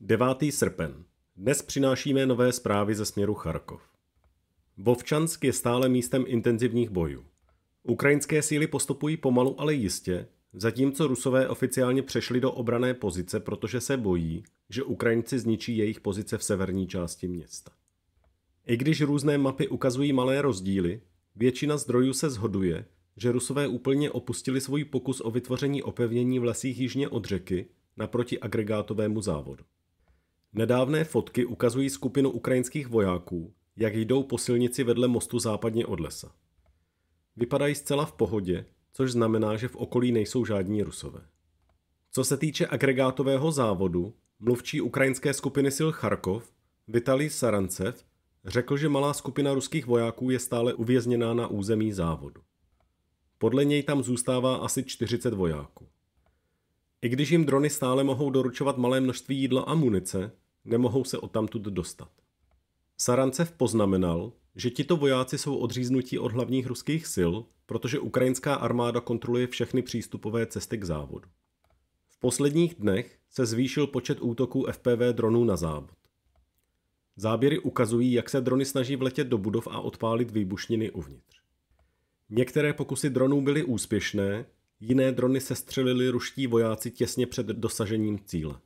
9. srpen. Dnes přinášíme nové zprávy ze směru Charkov. Vovčansk je stále místem intenzivních bojů. Ukrajinské síly postupují pomalu, ale jistě, zatímco rusové oficiálně přešli do obrané pozice, protože se bojí, že Ukrajinci zničí jejich pozice v severní části města. I když různé mapy ukazují malé rozdíly, většina zdrojů se zhoduje, že rusové úplně opustili svůj pokus o vytvoření opevnění v lesích jižně od řeky naproti agregátovému závodu. Nedávné fotky ukazují skupinu ukrajinských vojáků, jak jdou po silnici vedle mostu západně od lesa. Vypadají zcela v pohodě, což znamená, že v okolí nejsou žádní rusové. Co se týče agregátového závodu, mluvčí ukrajinské skupiny sil Charkov, Vitalij Sarancev, řekl, že malá skupina ruských vojáků je stále uvězněná na území závodu. Podle něj tam zůstává asi 40 vojáků. I když jim drony stále mohou doručovat malé množství jídla a munice, nemohou se odtamtud dostat. Sarancev poznamenal, že tito vojáci jsou odříznutí od hlavních ruských sil, protože ukrajinská armáda kontroluje všechny přístupové cesty k závodu. V posledních dnech se zvýšil počet útoků FPV dronů na závod. Záběry ukazují, jak se drony snaží vletět do budov a odpálit výbušniny uvnitř. Některé pokusy dronů byly úspěšné, jiné drony se střelili ruští vojáci těsně před dosažením cíle.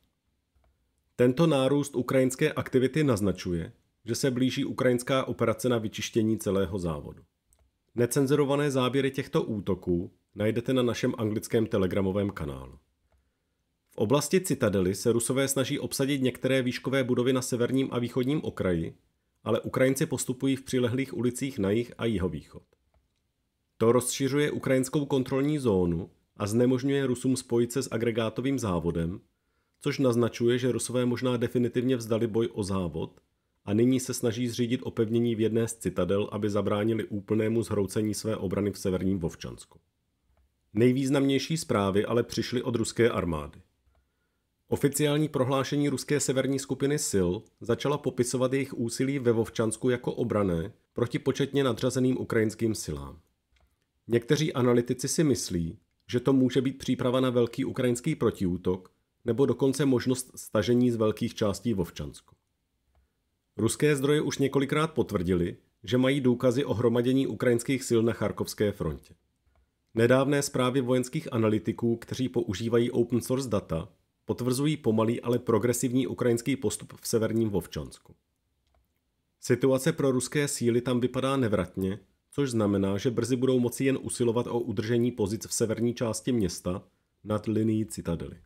Tento nárůst ukrajinské aktivity naznačuje, že se blíží ukrajinská operace na vyčištění celého závodu. Necenzurované záběry těchto útoků najdete na našem anglickém telegramovém kanálu. V oblasti Citadely se Rusové snaží obsadit některé výškové budovy na severním a východním okraji, ale Ukrajinci postupují v přilehlých ulicích na jih a jihovýchod. To rozšiřuje ukrajinskou kontrolní zónu a znemožňuje Rusům spojit se s agregátovým závodem, což naznačuje, že Rusové možná definitivně vzdali boj o závod a nyní se snaží zřídit opevnění v jedné z citadel, aby zabránili úplnému zhroucení své obrany v severním Vovčansku. Nejvýznamnější zprávy ale přišly od ruské armády. Oficiální prohlášení ruské severní skupiny sil začala popisovat jejich úsilí ve Vovčansku jako obrané proti početně nadřazeným ukrajinským silám. Někteří analytici si myslí, že to může být příprava na velký ukrajinský protiútok, nebo dokonce možnost stažení z velkých částí Vovčansku. Ruské zdroje už několikrát potvrdili, že mají důkazy o hromadění ukrajinských sil na Charkovské frontě. Nedávné zprávy vojenských analytiků, kteří používají open source data, potvrzují pomalý, ale progresivní ukrajinský postup v severním Vovčansku. Situace pro ruské síly tam vypadá nevratně, což znamená, že brzy budou moci jen usilovat o udržení pozic v severní části města nad linií citadely.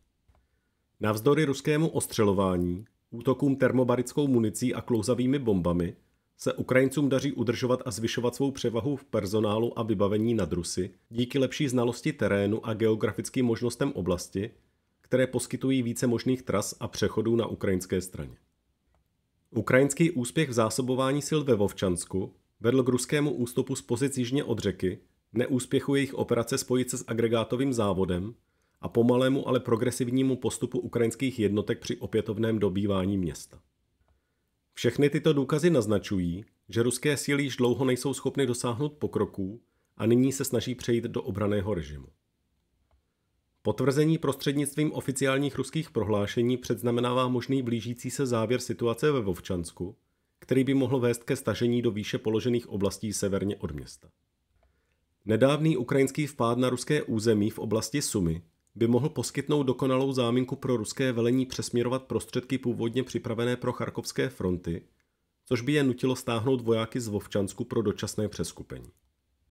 Navzdory ruskému ostřelování, útokům termobarickou municí a klouzavými bombami se Ukrajincům daří udržovat a zvyšovat svou převahu v personálu a vybavení nad Rusy díky lepší znalosti terénu a geografickým možnostem oblasti, které poskytují více možných tras a přechodů na ukrajinské straně. Ukrajinský úspěch v zásobování sil ve Vovčansku vedl k ruskému ústupu z pozic jižně od řeky, neúspěchu jejich operace spojit se s agregátovým závodem a pomalému, ale progresivnímu postupu ukrajinských jednotek při opětovném dobývání města. Všechny tyto důkazy naznačují, že ruské síly již dlouho nejsou schopny dosáhnout pokroků a nyní se snaží přejít do obraného režimu. Potvrzení prostřednictvím oficiálních ruských prohlášení předznamenává možný blížící se závěr situace ve Vovčansku, který by mohl vést ke stažení do výše položených oblastí severně od města. Nedávný ukrajinský vpád na ruské území v oblasti Sumy by mohl poskytnout dokonalou záminku pro ruské velení přesměrovat prostředky původně připravené pro charkovské fronty, což by je nutilo stáhnout vojáky z Vovčansku pro dočasné přeskupení.